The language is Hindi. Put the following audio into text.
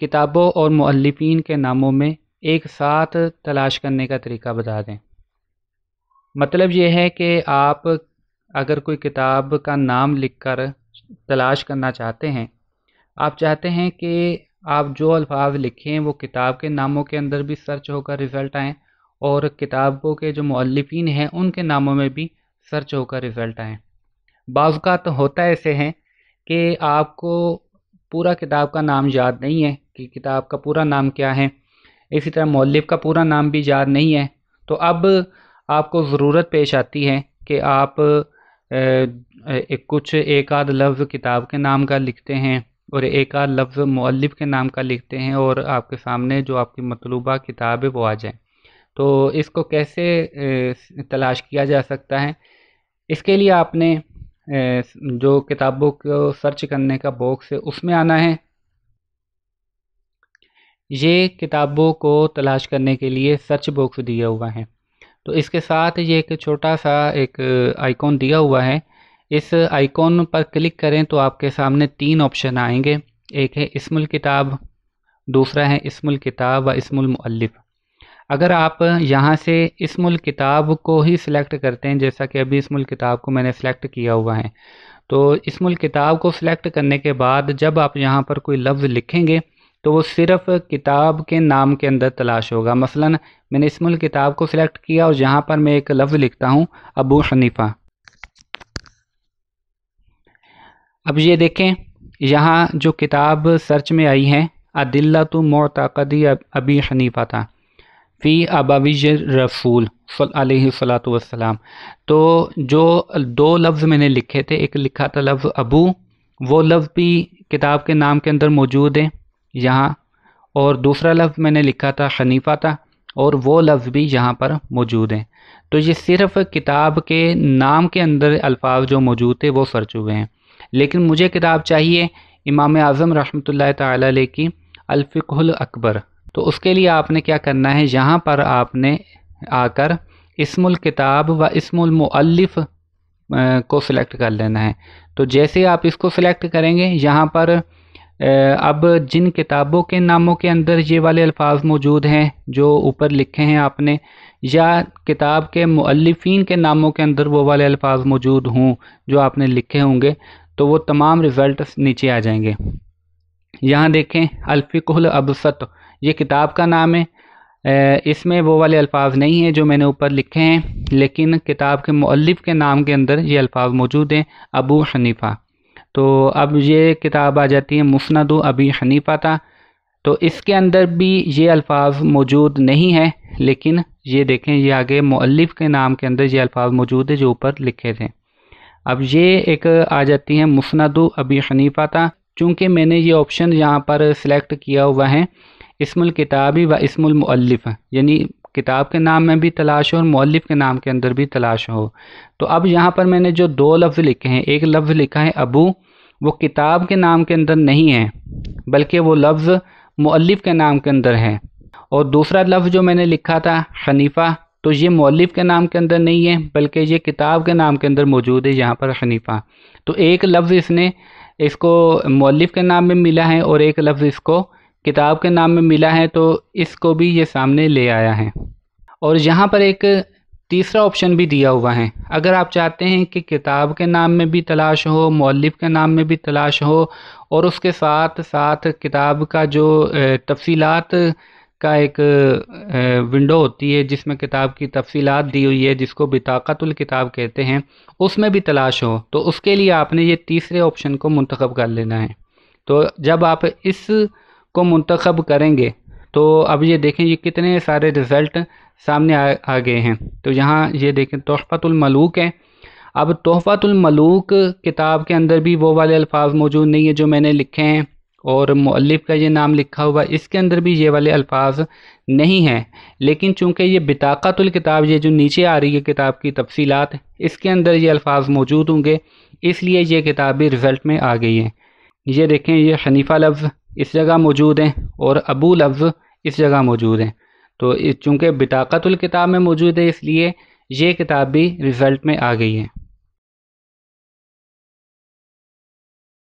किताबों और मुअल्लिफ़ीन के नामों में एक साथ तलाश करने का तरीका बता दें मतलब ये है कि आप अगर कोई किताब का नाम लिखकर तलाश करना चाहते हैं आप चाहते हैं कि आप जो अल्फाज लिखें वो किताब के नामों के अंदर भी सर्च होकर रिज़ल्ट आएँ और किताबों के जो मुअल्लिफ़ीन हैं उनके नामों में भी सर्च होकर रिज़ल्ट आएँ बाज़ तो होता ऐसे हैं कि आपको पूरा किताब का नाम याद नहीं है कि किताब का पूरा नाम क्या है इसी तरह मौलफ का पूरा नाम भी याद नहीं है तो अब आपको ज़रूरत पेश आती है कि आप ए, कुछ एक आध लफ्ज़ किताब के नाम का लिखते हैं और एक आध लफ्ज़ मौलफ के नाम का लिखते हैं और आपके सामने जो आपकी मतलूबा किताब है वो आ जाए तो इसको कैसे तलाश किया जा सकता है इसके लिए आपने जो किताबों को सर्च करने का बॉक्स है उसमें आना है ये किताबों को तलाश करने के लिए सर्च बॉक्स दिया हुआ है तो इसके साथ ये एक छोटा सा एक आइकॉन दिया हुआ है इस आइकॉन पर क्लिक करें तो आपके सामने तीन ऑप्शन आएंगे एक है इसमुल किताब दूसरा है इसमुल किताब व इसमुल मुअल्लिफ़ अगर आप यहाँ से इस इसमुल किताब को ही सिलेक्ट करते हैं जैसा कि अभी इस मुल किताब को मैंने सिलेक्ट किया हुआ है तो इस मुल किताब को सिलेक्ट करने के बाद जब आप यहाँ पर कोई लफ्ज़ लिखेंगे तो वो सिर्फ़ किताब के नाम के अंदर तलाश होगा मसलन मैंने इसमुल किताब को सिलेक्ट किया और यहाँ पर मैं एक लफ्ज़ लिखता हूँ अबू शनीफ़ा अब ये देखें यहाँ जो किताब सर्च में आई है अदिल्ला तो मोतकदी अबी शनीफ़ा था फ़ी अबाविज रसूल फ़लात वसलाम तो जो दो लफ्ज़ मैंने लिखे थे एक लिखा था लफ्ज़ अबू वो लफ्ज़ भी किताब के नाम के अंदर मौजूद है यहाँ और दूसरा लफ्ज़ मैंने लिखा था खनीफा था और वो लफ्ज़ भी यहाँ पर मौजूद हैं तो ये सिर्फ़ किताब के नाम के अंदर अल्फाज जो मौजूद थे वो सर्च हुए हैं लेकिन मुझे किताब चाहिए इमाम आज़म रहमत ला की अकबर तो उसके लिए आपने क्या करना है यहाँ पर आपने आकर इसमुल किताब व इसमुल मुअल्लिफ़ को सिलेक्ट कर लेना है तो जैसे आप इसको सिलेक्ट करेंगे यहाँ पर अब जिन किताबों के नामों के अंदर ये वाले अल्फाज मौजूद हैं जो ऊपर लिखे हैं आपने या किताब के मुअल्लिफ़ीन के नामों के अंदर वो वाले अल्फाज मौजूद हों जो आपने लिखे होंगे तो वो तमाम रिज़ल्ट नीचे आ जाएंगे यहाँ देखें अल्फिकुल अबसत ये किताब का नाम है इसमें वो वाले अल्फाज नहीं हैं जो मैंने ऊपर लिखे हैं लेकिन किताब के मौलफ के नाम के अंदर ये अल्फाज मौजूद हैं अबू हनीफ़ा तो अब ये किताब आ जाती है मुस्ंद अबी हनीफ़ा था तो इसके अंदर भी ये अल्फाज मौजूद नहीं है लेकिन ये देखें ये आगे मौलिफ़ के नाम के अंदर ये अल्फाज मौजूद है जो ऊपर लिखे थे अब ये एक आ जाती है मुस्ंद अबी हनीफ़ा था चूँकि मैंने ये ऑप्शन यहाँ पर सिलेक्ट किया हुआ है इसमुल किताबी व इसमुल मुअल्लिफ़ यानी किताब के नाम में भी तलाश हो और मौलिफ़ के नाम के अंदर भी तलाश हो तो अब यहाँ पर मैंने जो दो लफ्ज़ लिखे हैं एक लफ्ज़ लिखा है अबू वो किताब के नाम के अंदर नहीं है बल्कि वो लफ्ज़ मौलिफ के नाम के अंदर है और दूसरा लफ्ज़ जो मैंने लिखा था हनीफ़ा तो ये मौलिफ़ के नाम के अंदर नहीं है बल्कि ये किताब के नाम के अंदर मौजूद है यहाँ पर हनीफ़ा तो एक लफ्ज़ इसने इसको मौलिफ के नाम में मिला है और एक लफ्ज़ इसको किताब के नाम में मिला है तो इसको भी ये सामने ले आया है और यहाँ पर एक तीसरा ऑप्शन भी दिया हुआ है अगर आप चाहते हैं कि किताब के नाम में भी तलाश हो मौलिफ़ के नाम में भी तलाश हो और उसके साथ साथ किताब का जो तफसीलात का एक विंडो होती है जिसमें किताब की तफसीलात दी हुई है जिसको बिताकतुल किताब कहते हैं उसमें भी तलाश हो तो उसके लिए आपने ये तीसरे ऑप्शन को मंतखब कर लेना है तो जब आप इस को मंतखब करेंगे तो अब ये देखें ये कितने सारे रिज़ल्ट सामने आ, आ गए हैं तो यहाँ ये देखें तोहफ़तुलमलूक है अब तोहफ़तुलमलूक किताब के अंदर भी वो वाले अल्फाज मौजूद नहीं है जो मैंने लिखे हैं और मुल्लिफ़ का ये नाम लिखा हुआ इसके अंदर भी ये वाले अल्फाज नहीं हैं लेकिन चूंकि ये बिताकतुल किताब ये जो नीचे आ रही है किताब की तफसीलात इसके अंदर ये अल्फाज मौजूद होंगे इसलिए ये किताब भी रिज़ल्ट में आ गई है ये देखें ये हनीफ़ा लफ्ज़ इस जगह मौजूद हैं और अबू लफ्ज़ इस जगह मौजूद हैं तो चूँकि बिताकतुल किताब में मौजूद है इसलिए ये किताब भी रिज़ल्ट में आ गई है